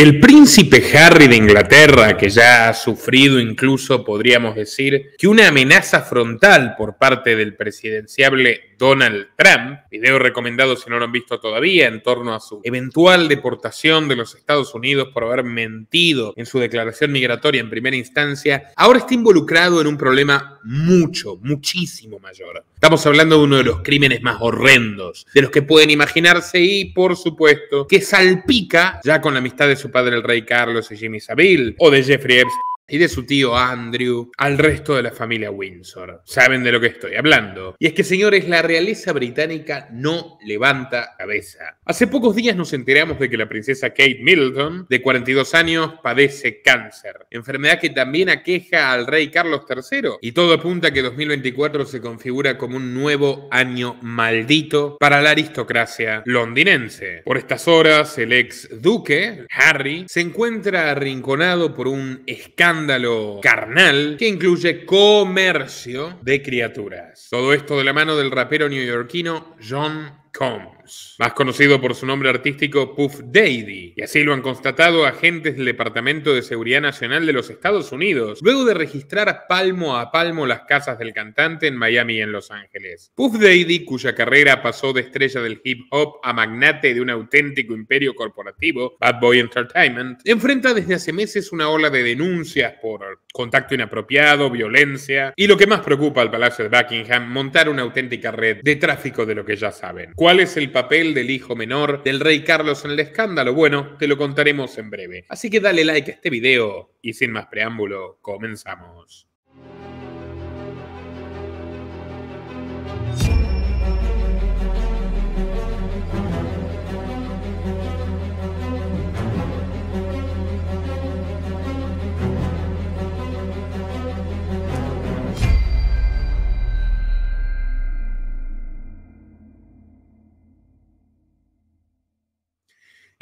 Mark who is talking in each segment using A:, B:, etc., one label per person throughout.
A: El príncipe Harry de Inglaterra, que ya ha sufrido incluso, podríamos decir, que una amenaza frontal por parte del presidenciable Donald Trump, video recomendado si no lo han visto todavía, en torno a su eventual deportación de los Estados Unidos por haber mentido en su declaración migratoria en primera instancia, ahora está involucrado en un problema mucho, muchísimo mayor. Estamos hablando de uno de los crímenes más horrendos, de los que pueden imaginarse y, por supuesto, que salpica ya con la amistad de su padre el rey Carlos y Jimmy Saville o de Jeffrey Epstein y de su tío Andrew al resto de la familia Windsor. Saben de lo que estoy hablando. Y es que, señores, la realeza británica no levanta cabeza. Hace pocos días nos enteramos de que la princesa Kate Middleton, de 42 años, padece cáncer, enfermedad que también aqueja al rey Carlos III. Y todo apunta a que 2024 se configura como un nuevo año maldito para la aristocracia londinense. Por estas horas, el ex duque, Harry, se encuentra arrinconado por un escándalo escándalo carnal que incluye comercio de criaturas. Todo esto de la mano del rapero neoyorquino John Combs más conocido por su nombre artístico Puff Daddy, y así lo han constatado agentes del Departamento de Seguridad Nacional de los Estados Unidos, luego de registrar palmo a palmo las casas del cantante en Miami y en Los Ángeles. Puff Daddy, cuya carrera pasó de estrella del hip hop a magnate de un auténtico imperio corporativo, Bad Boy Entertainment, enfrenta desde hace meses una ola de denuncias por contacto inapropiado, violencia y lo que más preocupa al Palacio de Buckingham, montar una auténtica red de tráfico de lo que ya saben. ¿Cuál es el papel del hijo menor del rey Carlos en el escándalo? Bueno, te lo contaremos en breve. Así que dale like a este video y sin más preámbulo, comenzamos.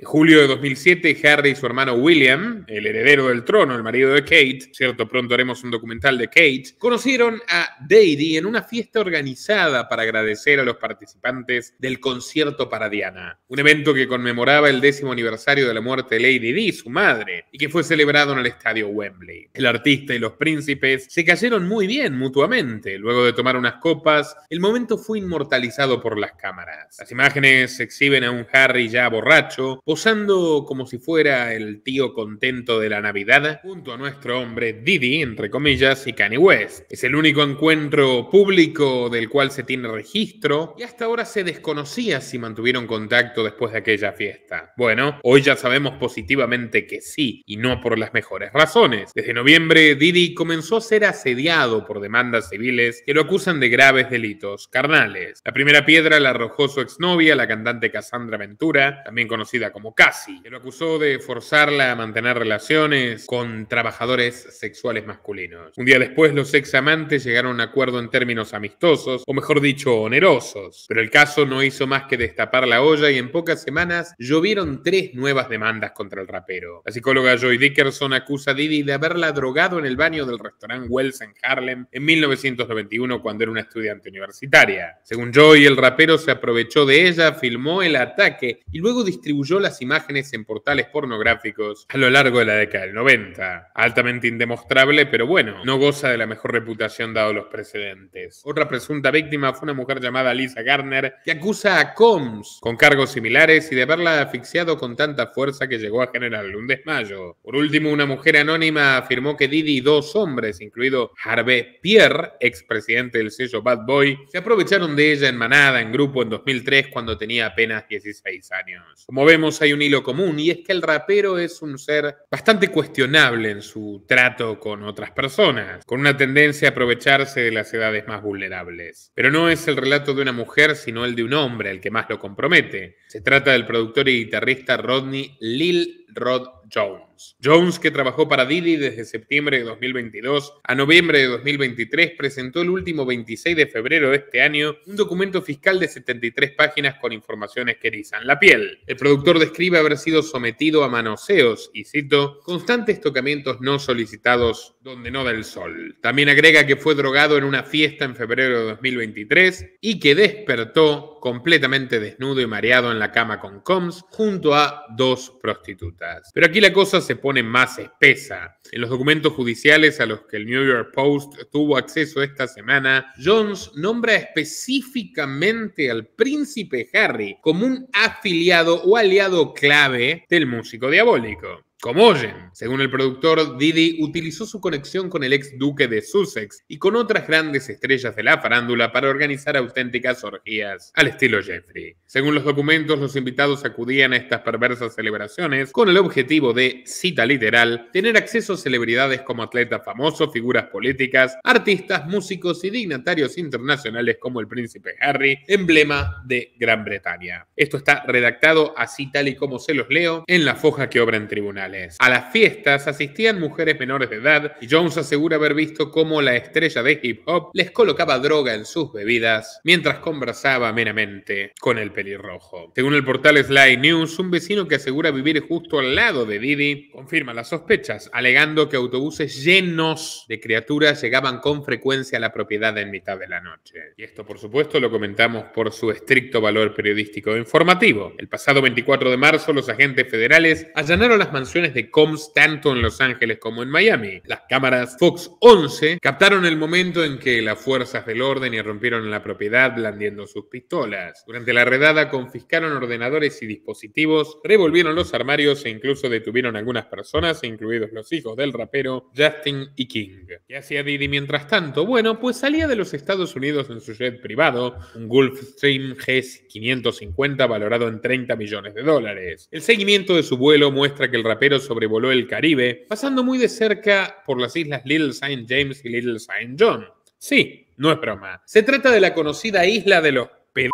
A: julio de 2007, Harry y su hermano William, el heredero del trono, el marido de Kate, cierto, pronto haremos un documental de Kate, conocieron a Daddy en una fiesta organizada para agradecer a los participantes del concierto para Diana, un evento que conmemoraba el décimo aniversario de la muerte de Lady Di, su madre, y que fue celebrado en el estadio Wembley. El artista y los príncipes se cayeron muy bien mutuamente. Luego de tomar unas copas, el momento fue inmortalizado por las cámaras. Las imágenes exhiben a un Harry ya borracho, usando como si fuera el tío contento de la Navidad, junto a nuestro hombre Didi, entre comillas, y Kanye West. Es el único encuentro público del cual se tiene registro y hasta ahora se desconocía si mantuvieron contacto después de aquella fiesta. Bueno, hoy ya sabemos positivamente que sí, y no por las mejores razones. Desde noviembre, Didi comenzó a ser asediado por demandas civiles que lo acusan de graves delitos carnales. La primera piedra la arrojó su exnovia, la cantante Cassandra Ventura, también conocida como Casi, lo acusó de forzarla a mantener relaciones con trabajadores sexuales masculinos. Un día después, los ex amantes llegaron a un acuerdo en términos amistosos, o mejor dicho, onerosos. Pero el caso no hizo más que destapar la olla y en pocas semanas llovieron tres nuevas demandas contra el rapero. La psicóloga Joy Dickerson acusa a Diddy de haberla drogado en el baño del restaurante Wells en Harlem en 1991 cuando era una estudiante universitaria. Según Joy, el rapero se aprovechó de ella, filmó el ataque y luego distribuyó las imágenes en portales pornográficos a lo largo de la década del 90. Altamente indemostrable, pero bueno, no goza de la mejor reputación dado los precedentes. Otra presunta víctima fue una mujer llamada Lisa Garner, que acusa a Combs con cargos similares y de haberla asfixiado con tanta fuerza que llegó a generarle un desmayo. Por último, una mujer anónima afirmó que Didi y dos hombres, incluido Harvey Pierre, expresidente del sello Bad Boy, se aprovecharon de ella en manada, en grupo, en 2003, cuando tenía apenas 16 años. Como vemos, hay un hilo común y es que el rapero es un ser bastante cuestionable en su trato con otras personas, con una tendencia a aprovecharse de las edades más vulnerables. Pero no es el relato de una mujer, sino el de un hombre el que más lo compromete. Se trata del productor y guitarrista Rodney Lil Rod Jones. Jones, que trabajó para Didi desde septiembre de 2022 a noviembre de 2023, presentó el último 26 de febrero de este año un documento fiscal de 73 páginas con informaciones que erizan la piel. El productor describe haber sido sometido a manoseos y, cito, constantes tocamientos no solicitados donde no da el sol. También agrega que fue drogado en una fiesta en febrero de 2023 y que despertó completamente desnudo y mareado en la cama con Combs junto a dos prostitutas. Pero aquí Aquí la cosa se pone más espesa. En los documentos judiciales a los que el New York Post tuvo acceso esta semana, Jones nombra específicamente al príncipe Harry como un afiliado o aliado clave del músico diabólico. Como oyen, según el productor, Didi utilizó su conexión con el ex duque de Sussex y con otras grandes estrellas de la farándula para organizar auténticas orgías al estilo Jeffrey. Según los documentos, los invitados acudían a estas perversas celebraciones con el objetivo de, cita literal, tener acceso a celebridades como atletas famosos, figuras políticas, artistas, músicos y dignatarios internacionales como el príncipe Harry, emblema de Gran Bretaña. Esto está redactado así tal y como se los leo en la foja que obra en tribunal. A las fiestas asistían mujeres menores de edad y Jones asegura haber visto cómo la estrella de hip hop les colocaba droga en sus bebidas mientras conversaba meramente con el pelirrojo. Según el portal Sly News, un vecino que asegura vivir justo al lado de Didi confirma las sospechas, alegando que autobuses llenos de criaturas llegaban con frecuencia a la propiedad en mitad de la noche. Y esto, por supuesto, lo comentamos por su estricto valor periodístico e informativo. El pasado 24 de marzo, los agentes federales allanaron las mansiones de coms tanto en Los Ángeles como en Miami. Las cámaras Fox 11 captaron el momento en que las fuerzas del orden irrumpieron en la propiedad blandiendo sus pistolas. Durante la redada confiscaron ordenadores y dispositivos, revolvieron los armarios e incluso detuvieron algunas personas, incluidos los hijos del rapero Justin y e. King. ¿Qué hacía Didi mientras tanto? Bueno, pues salía de los Estados Unidos en su jet privado, un Gulfstream G550 valorado en 30 millones de dólares. El seguimiento de su vuelo muestra que el rapero sobrevoló el Caribe, pasando muy de cerca por las islas Little saint James y Little saint John. Sí, no es broma. Se trata de la conocida isla de los pedos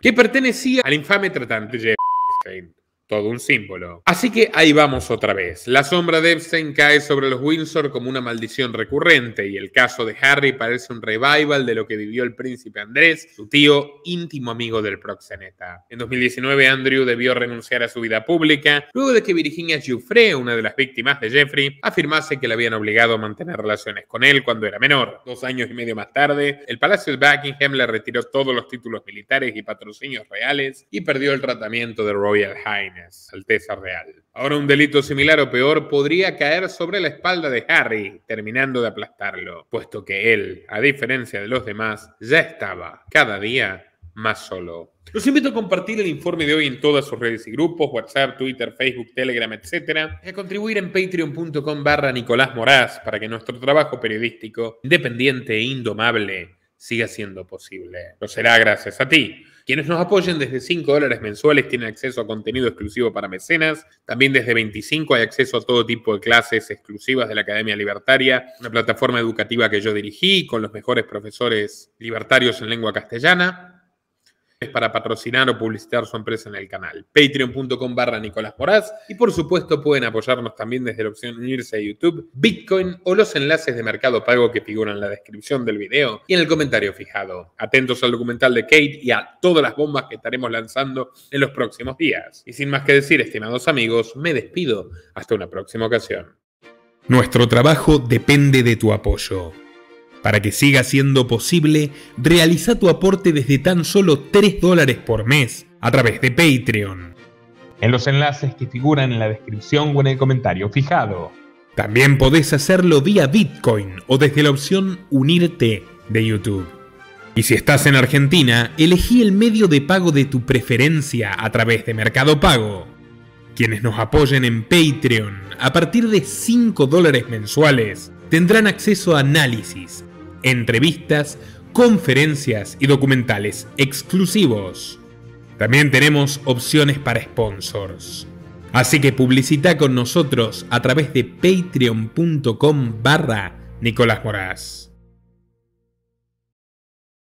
A: que pertenecía al infame tratante James todo un símbolo. Así que ahí vamos otra vez. La sombra de Epstein cae sobre los Windsor como una maldición recurrente y el caso de Harry parece un revival de lo que vivió el príncipe Andrés, su tío íntimo amigo del proxeneta. En 2019 Andrew debió renunciar a su vida pública luego de que Virginia Giuffre, una de las víctimas de Jeffrey, afirmase que le habían obligado a mantener relaciones con él cuando era menor. Dos años y medio más tarde, el Palacio de Buckingham le retiró todos los títulos militares y patrocinios reales y perdió el tratamiento de Royal Highness. Alteza Real. Ahora un delito similar o peor podría caer sobre la espalda de Harry, terminando de aplastarlo, puesto que él, a diferencia de los demás, ya estaba cada día más solo. Los invito a compartir el informe de hoy en todas sus redes y grupos, WhatsApp, Twitter, Facebook, Telegram, etc. Y a contribuir en patreon.com barra Nicolás Moraz para que nuestro trabajo periodístico independiente e indomable siga siendo posible. Lo será gracias a ti. Quienes nos apoyen desde 5 dólares mensuales tienen acceso a contenido exclusivo para mecenas. También desde 25 hay acceso a todo tipo de clases exclusivas de la Academia Libertaria, una plataforma educativa que yo dirigí con los mejores profesores libertarios en lengua castellana para patrocinar o publicitar su empresa en el canal. Patreon.com barra Nicolás Y por supuesto pueden apoyarnos también desde la opción unirse a YouTube, Bitcoin o los enlaces de mercado pago que figuran en la descripción del video y en el comentario fijado. Atentos al documental de Kate y a todas las bombas que estaremos lanzando en los próximos días. Y sin más que decir, estimados amigos, me despido. Hasta una próxima ocasión. Nuestro trabajo depende de tu apoyo. Para que siga siendo posible, realiza tu aporte desde tan solo 3 dólares por mes a través de Patreon. En los enlaces que figuran en la descripción o en el comentario fijado. También podés hacerlo vía Bitcoin o desde la opción Unirte de YouTube. Y si estás en Argentina, elegí el medio de pago de tu preferencia a través de Mercado Pago. Quienes nos apoyen en Patreon a partir de 5 dólares mensuales tendrán acceso a análisis, entrevistas, conferencias y documentales exclusivos. También tenemos opciones para sponsors. Así que publicita con nosotros a través de patreon.com barra Nicolás Moraz.